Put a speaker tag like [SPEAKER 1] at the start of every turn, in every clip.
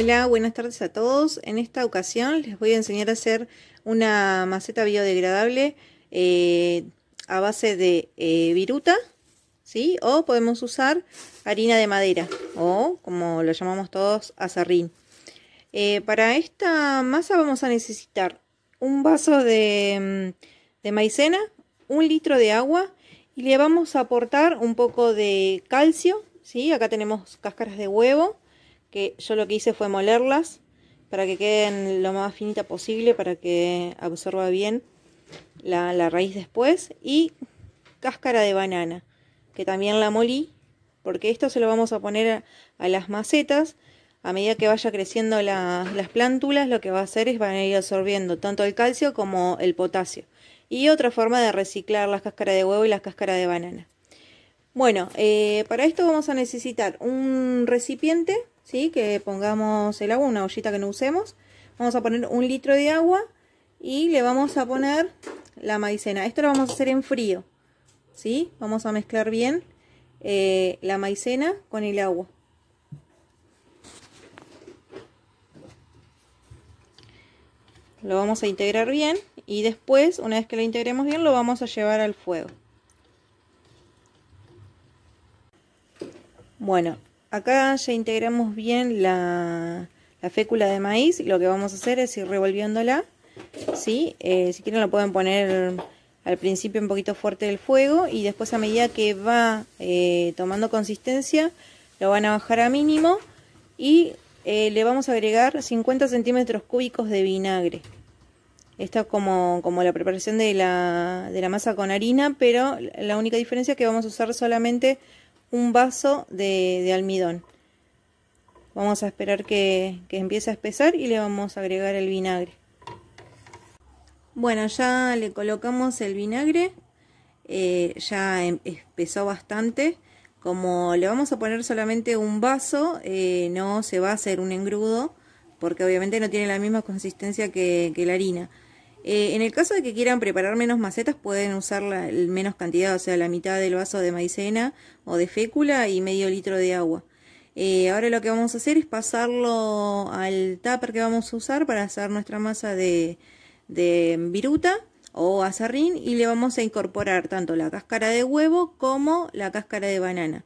[SPEAKER 1] Hola, buenas tardes a todos. En esta ocasión les voy a enseñar a hacer una maceta biodegradable eh, a base de eh, viruta, ¿sí? O podemos usar harina de madera o, como lo llamamos todos, azarrín. Eh, para esta masa vamos a necesitar un vaso mm, de, maicena, un litro de agua y le vamos a aportar un poco de calcio, ¿sí? Acá tenemos cáscaras de huevo que yo lo que hice fue molerlas para que queden lo más finita posible, para que absorba bien la, raíz después. Y cáscara de banana, que también la molí, porque esto se lo vamos a poner a, las macetas. A medida que vaya creciendo las plántulas, lo que va a hacer es van a ir absorbiendo tanto el calcio como el potasio. Y otra forma de reciclar las cáscaras de huevo y las cáscaras de banana. Bueno, eh, para esto vamos a necesitar un recipiente ¿sí? que pongamos el agua, una ollita que no usemos. Vamos a poner un litro de agua y le vamos a poner la maicena. Esto lo vamos a hacer en frío. ¿sí? Vamos a mezclar bien eh, la maicena con el agua. Lo vamos a integrar bien y después, una vez que lo integremos bien, lo vamos a llevar al fuego. Bueno, Acá ya integramos bien la, fécula de maíz. Lo que vamos a hacer es ir revolviéndola. Eh, si quieren lo pueden poner al principio un poquito fuerte del fuego y después a medida que va eh, tomando consistencia lo van a bajar a mínimo y eh, le vamos a agregar 50 centímetros cúbicos de vinagre. Esta es como, la preparación de la, de la masa con harina, pero la única diferencia es que vamos a usar solamente un vaso de, almidón. Vamos a esperar que, empiece a espesar y le vamos a agregar el vinagre. Bueno, ya le colocamos el vinagre, eh, ya em, espesó bastante. Como le vamos a poner solamente un vaso, eh, no se va a hacer un engrudo, porque obviamente no tiene la misma consistencia que la harina. Eh, en el caso de que quieran preparar menos macetas, pueden usar menos cantidad, o sea, la mitad del vaso de maicena o de fécula y medio litro de agua. Eh, ahora lo que vamos a hacer es pasarlo al tupper que vamos a usar para hacer nuestra masa de, de viruta o azarrín y le vamos a incorporar tanto la cáscara de huevo como la cáscara de banana.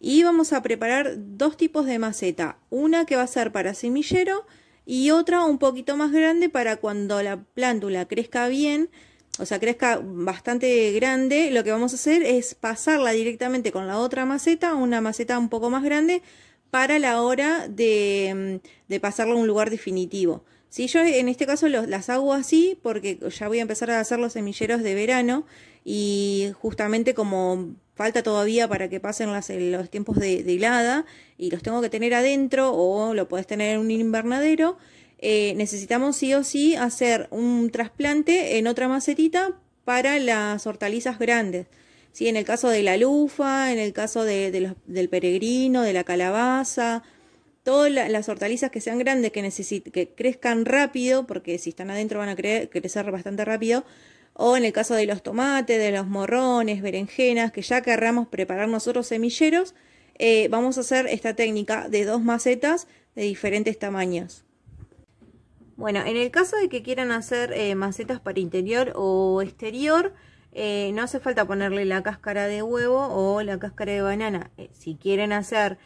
[SPEAKER 1] Y vamos a preparar dos tipos de maceta, una que va a ser para semillero y otra un poquito más grande para cuando la plántula crezca bien, o sea, crezca bastante grande, lo que vamos a hacer es pasarla directamente con la otra maceta, una maceta un poco más grande, para la hora de, mm, pasarla a un lugar definitivo. Si yo en este caso las hago así porque ya voy a empezar a hacer los semilleros de verano y justamente como falta todavía para que pasen eh, los tiempos de, hilada, helada y los tengo que tener adentro o lo puedes tener en un invernadero, eh, necesitamos sí o sí hacer un trasplante en otra macetita para las hortalizas grandes. En el caso de la lufa, en el caso de, los, del peregrino, de la calabaza, todas las hortalizas que sean grandes, que, que crezcan rápido, porque si están adentro van a crecer bastante rápido, o en el caso de los tomates, de los morrones, berenjenas, que ya querramos preparar nosotros semilleros, eh, vamos a hacer esta técnica de dos macetas de diferentes tamaños. Bueno, en el caso de que quieran hacer eh, macetas para interior o exterior, eh, no hace falta ponerle la cáscara de huevo o la cáscara de banana. si quieren hacer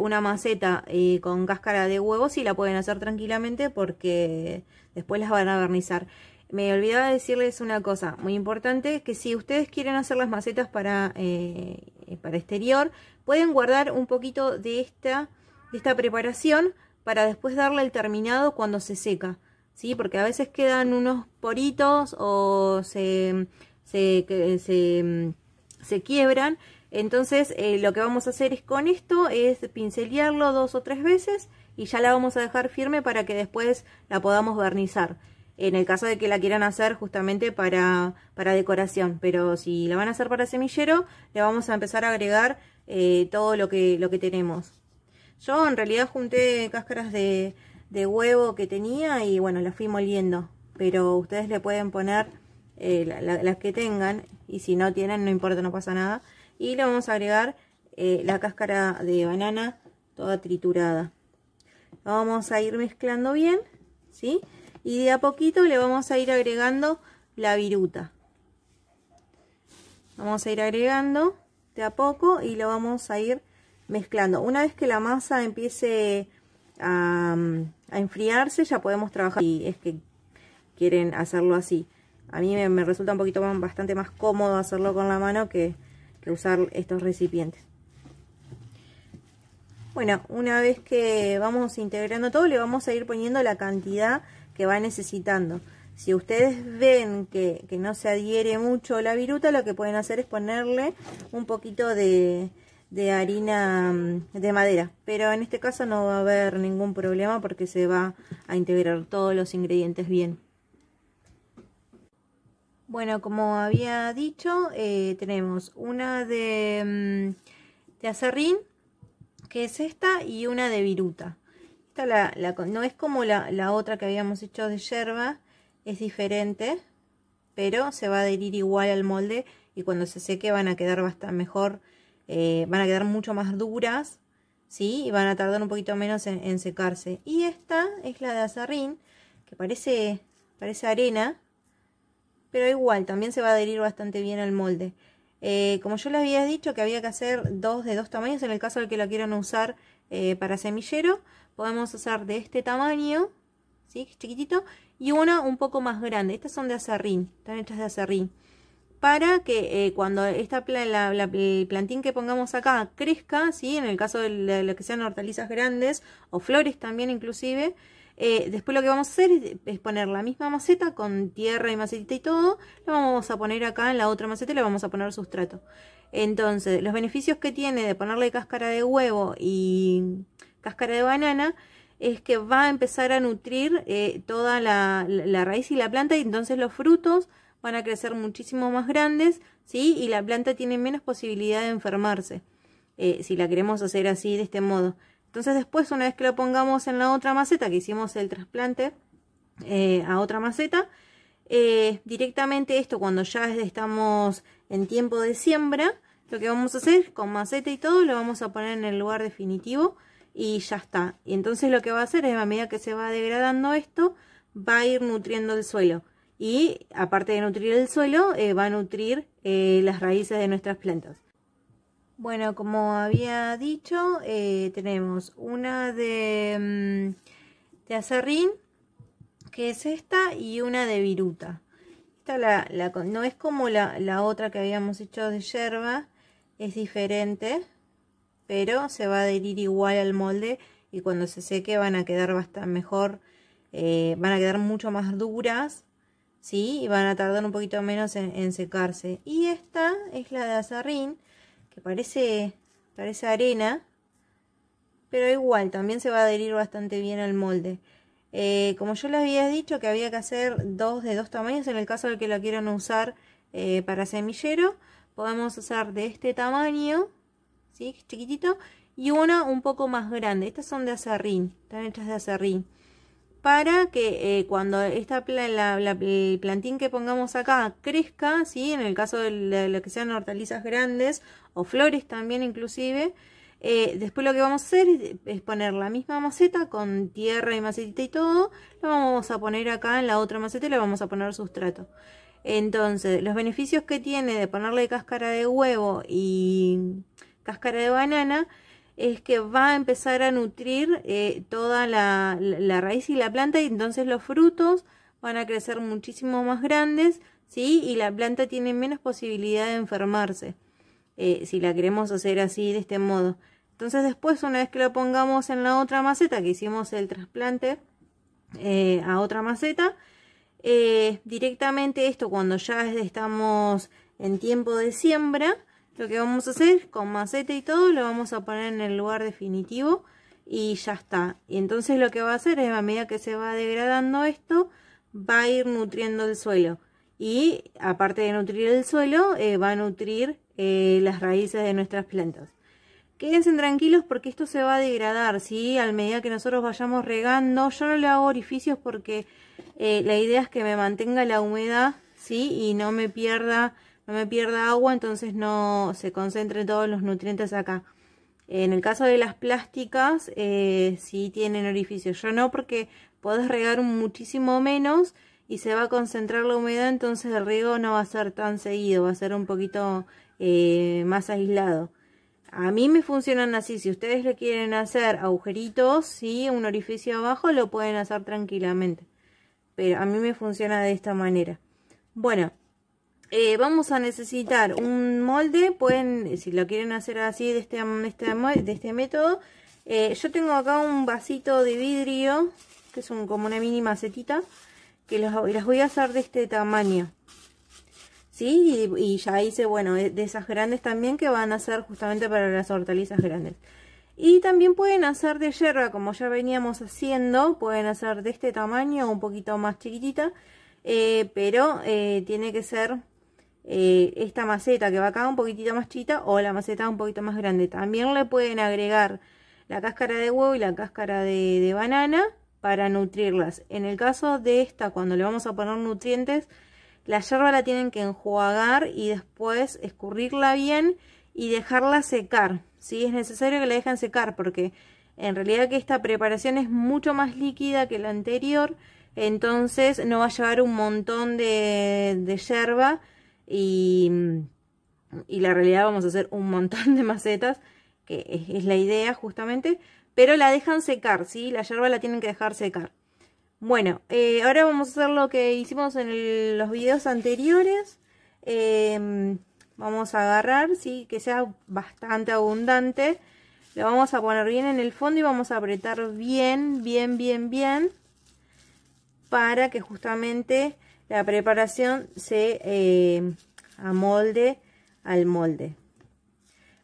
[SPEAKER 1] una maceta con cáscara de huevo, sí la pueden hacer tranquilamente porque después las van a barnizar. Me olvidaba decirles una cosa muy importante, que si ustedes quieren hacer las macetas eh, para, exterior, pueden guardar un poquito de esta, de esta preparación para después darle el terminado cuando se seca. ¿sí? Porque a veces quedan unos poritos o se, se, se, quiebran. Entonces eh, lo que vamos a hacer es con esto, es pincelearlo dos o tres veces y ya la vamos a dejar firme para que después la podamos barnizar en el caso de que la quieran hacer justamente para, para decoración. Pero si la van a hacer para semillero, le vamos a empezar a agregar eh, todo lo que, lo que tenemos. Yo en realidad junté cáscaras de, huevo que tenía y bueno, las fui moliendo. Pero ustedes le pueden poner eh, las que tengan y si no tienen no importa, no pasa nada. Y le vamos a agregar eh, la cáscara de banana toda triturada. vamos a ir mezclando bien, ¿sí? sí y de a poquito le vamos a ir agregando la viruta vamos a ir agregando de a poco y lo vamos a ir mezclando una vez que la masa empiece a, enfriarse ya podemos trabajar y es que quieren hacerlo así a mí me, resulta un poquito más, bastante más cómodo hacerlo con la mano que, que usar estos recipientes bueno, una vez que vamos integrando todo, le vamos a ir poniendo la cantidad va necesitando. Si ustedes ven que, no se adhiere mucho la viruta, lo que pueden hacer es ponerle un poquito de, harina mm, de madera. Pero en este caso no va a haber ningún problema porque se va a integrar todos los ingredientes bien. Bueno, como había dicho, eh, tenemos una de, mm, de que es esta, y una de viruta no es como la, otra que habíamos hecho de yerba, es diferente, pero se va a adherir igual al molde y cuando se seque van a quedar bastante mejor, eh, van a quedar mucho más duras, Y van a tardar un poquito menos en, secarse. Y esta es la de azarrín, que parece, parece arena, pero igual, también se va a adherir bastante bien al molde. Eh, como yo les había dicho que había que hacer dos de dos tamaños en el caso de que la quieran usar eh, para semillero, podemos hacer de este tamaño, ¿sí? chiquitito, y una un poco más grande. Estas son de acerrín, están hechas de acerrín. Para que eh, cuando esta el plantín que pongamos acá crezca, ¿sí? en el caso de lo que sean hortalizas grandes o flores también inclusive, eh, después lo que vamos a hacer es, poner la misma maceta con tierra y macetita y todo, la vamos a poner acá en la otra maceta y le vamos a poner sustrato. Entonces, los beneficios que tiene de ponerle cáscara de huevo y cáscara de banana es que va a empezar a nutrir eh, toda la, raíz y la planta y entonces los frutos van a crecer muchísimo más grandes, ¿sí? Y la planta tiene menos posibilidad de enfermarse, eh, si la queremos hacer así, de este modo. Entonces después, una vez que lo pongamos en la otra maceta, que hicimos el trasplante eh, a otra maceta, directamente esto cuando ya estamos en tiempo de siembra, lo que vamos a hacer con maceta y todo, lo vamos a poner en el lugar definitivo y ya está. Y entonces lo que va a hacer es a medida que se va degradando esto, va a ir nutriendo el suelo. Y aparte de nutrir el suelo, eh, va a nutrir eh, las raíces de nuestras plantas. Bueno, como había dicho, eh, tenemos una de, mm, de que es esta, y una de viruta. Esta la, no es como la, la otra que habíamos hecho de yerba, es diferente pero se va a adherir igual al molde y cuando se seque van a quedar bastante mejor, eh, van a quedar mucho más duras, ¿sí? Y van a tardar un poquito menos en, secarse. Y esta es la de azarín, que parece, parece arena, pero igual también se va a adherir bastante bien al molde. Eh, como yo les había dicho que había que hacer dos de dos tamaños en el caso de que lo quieran usar eh, para semillero, podemos usar de este tamaño ¿sí? Chiquitito. Y una un poco más grande. Estas son de acerrín, están hechas de acerrín. Para que eh, cuando esta el plantín que pongamos acá crezca, ¿sí? en el caso de lo que sean hortalizas grandes o flores también inclusive, eh, después lo que vamos a hacer es, poner la misma maceta con tierra y macetita y todo. Lo vamos a poner acá en la otra maceta y le vamos a poner sustrato. Entonces, los beneficios que tiene de ponerle cáscara de huevo y cáscara de banana es que va a empezar a nutrir eh, toda la, raíz y la planta y entonces los frutos van a crecer muchísimo más grandes, ¿sí? Y la planta tiene menos posibilidad de enfermarse, eh, si la queremos hacer así, de este modo. Entonces después, una vez que lo pongamos en la otra maceta, que hicimos el trasplante eh, a otra maceta, directamente esto cuando ya estamos en tiempo de siembra, lo que vamos a hacer con maceta y todo lo vamos a poner en el lugar definitivo y ya está. Y entonces lo que va a hacer es a medida que se va degradando esto, va a ir nutriendo el suelo. Y aparte de nutrir el suelo, eh, va a nutrir eh, las raíces de nuestras plantas. Quédense tranquilos porque esto se va a degradar, ¿sí? Al medida que nosotros vayamos regando, yo no le hago orificios porque eh, la idea es que me mantenga la humedad, ¿sí? Y no me pierda me pierda agua, entonces no se concentren todos los nutrientes acá. En el caso de las plásticas, eh, si tienen orificios. Yo no, porque puedes regar muchísimo menos y se va a concentrar la humedad, entonces el riego no va a ser tan seguido, va a ser un poquito eh, más aislado. A mí me funcionan así, si ustedes le quieren hacer agujeritos, y un orificio abajo, lo pueden hacer tranquilamente. Pero a mí me funciona de esta manera. Bueno, eh, vamos a necesitar un molde, pueden, si lo quieren hacer así de este, de este, este método, eh, yo tengo acá un vasito de vidrio, que es un, como una mini macetita, que las voy a hacer de este tamaño. ¿Sí? Y, ya hice, bueno, de esas grandes también que van a ser justamente para las hortalizas grandes. Y también pueden hacer de hierba, como ya veníamos haciendo, pueden hacer de este tamaño, un poquito más chiquitita, eh, pero tiene que ser eh, esta maceta que va acá un poquitito más chita o la maceta un poquito más grande. También le pueden agregar la cáscara de huevo y la cáscara de, banana para nutrirlas. En el caso de esta, cuando le vamos a poner nutrientes, la yerba la tienen que enjuagar y después escurrirla bien y dejarla secar. si Es necesario que la dejen secar porque en realidad que esta preparación es mucho más líquida que la anterior. Entonces no va a llevar un montón de, de yerba y, mm, y la realidad vamos a hacer un montón de macetas, que es, la idea justamente, pero la dejan secar, ¿sí? La yerba la tienen que dejar secar. Bueno, eh, ahora vamos a hacer lo que hicimos en los videos anteriores. Em, vamos a agarrar, ¿sí? que sea bastante abundante. Lo vamos a poner bien en el fondo y vamos a apretar bien, bien, bien, bien. Para que justamente la preparación se eh, amolde al molde.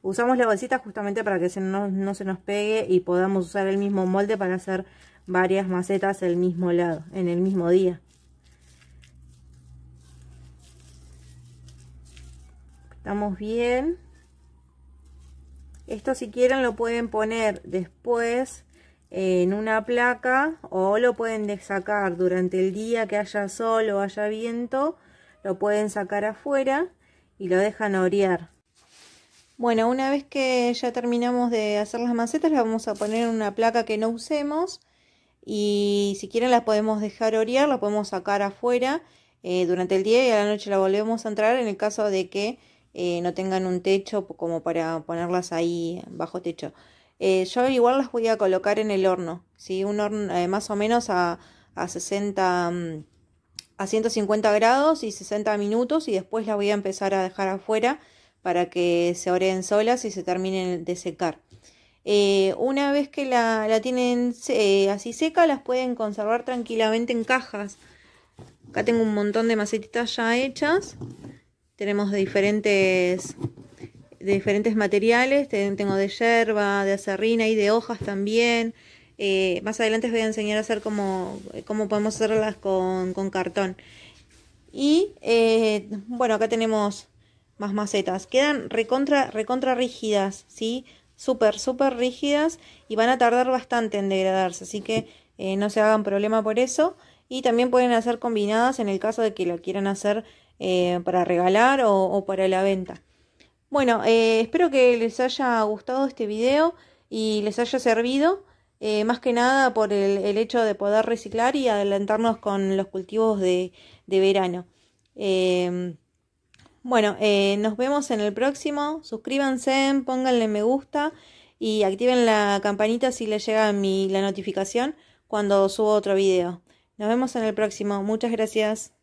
[SPEAKER 1] Usamos la bolsita justamente para que no, se nos pegue y podamos usar el mismo molde para hacer varias macetas mismo lado, en el mismo día. Estamos bien. Esto si quieren lo pueden poner después en una placa o lo pueden sacar durante el día que haya sol o haya viento, lo pueden sacar afuera y lo dejan orear. Bueno, una vez que ya terminamos de hacer las macetas, las vamos a poner en una placa que no usemos y si quieren las podemos dejar orear, las podemos sacar afuera eh, durante el día y a la noche la volvemos a entrar en el caso de que eh, no tengan un techo como para ponerlas ahí bajo techo. Eh, yo igual las voy a colocar en el horno, ¿sí? Un horno eh, más o menos a, a 60, mm, a 150 grados y 60 minutos y después las voy a empezar a dejar afuera para que se oren solas y se terminen de secar. Eh, una vez que la, tienen así seca, las pueden conservar tranquilamente en cajas. Acá tengo un montón de macetitas ya hechas. Tenemos diferentes diferentes materiales, tengo de yerba, de acerrina y de hojas también. Eh, más adelante os voy a enseñar a hacer cómo, cómo podemos hacerlas con, cartón. Y eh, bueno, acá tenemos más macetas. Quedan recontra, recontra rígidas, ¿sí? Súper, súper rígidas y van a tardar bastante en degradarse. Así que eh, no se hagan problema por eso. Y también pueden hacer combinadas en el caso de que lo quieran hacer para regalar o para la venta. Bueno, eh, espero que les haya gustado este video y les haya servido, eh, más que nada por el, hecho de poder reciclar y adelantarnos con los cultivos de, verano. Eh, bueno, nos vemos en el próximo. Suscríbanse, pónganle me gusta y activen la campanita si les llega la notificación cuando subo otro video. Nos vemos en el próximo. Muchas gracias.